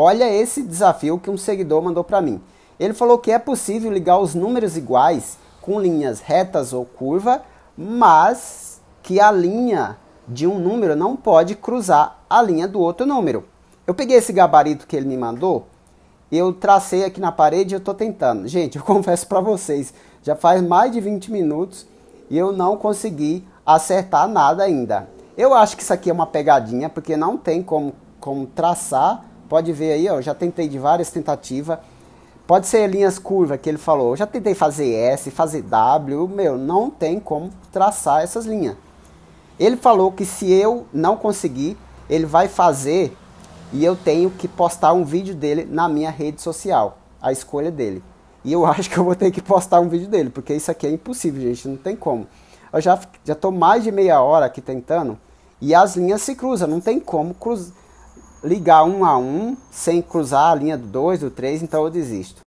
Olha esse desafio que um seguidor mandou para mim. Ele falou que é possível ligar os números iguais com linhas retas ou curva, mas que a linha de um número não pode cruzar a linha do outro número. Eu peguei esse gabarito que ele me mandou, eu tracei aqui na parede e eu estou tentando. Gente, eu confesso para vocês, já faz mais de 20 minutos e eu não consegui acertar nada ainda. Eu acho que isso aqui é uma pegadinha, porque não tem como, como traçar Pode ver aí, ó, já tentei de várias tentativas. Pode ser linhas curvas que ele falou. Eu já tentei fazer S, fazer W, meu, não tem como traçar essas linhas. Ele falou que se eu não conseguir, ele vai fazer e eu tenho que postar um vídeo dele na minha rede social, a escolha dele. E eu acho que eu vou ter que postar um vídeo dele, porque isso aqui é impossível, gente, não tem como. Eu já já tô mais de meia hora aqui tentando e as linhas se cruzam, não tem como cruzar ligar um a um sem cruzar a linha do 2, do 3, então eu desisto.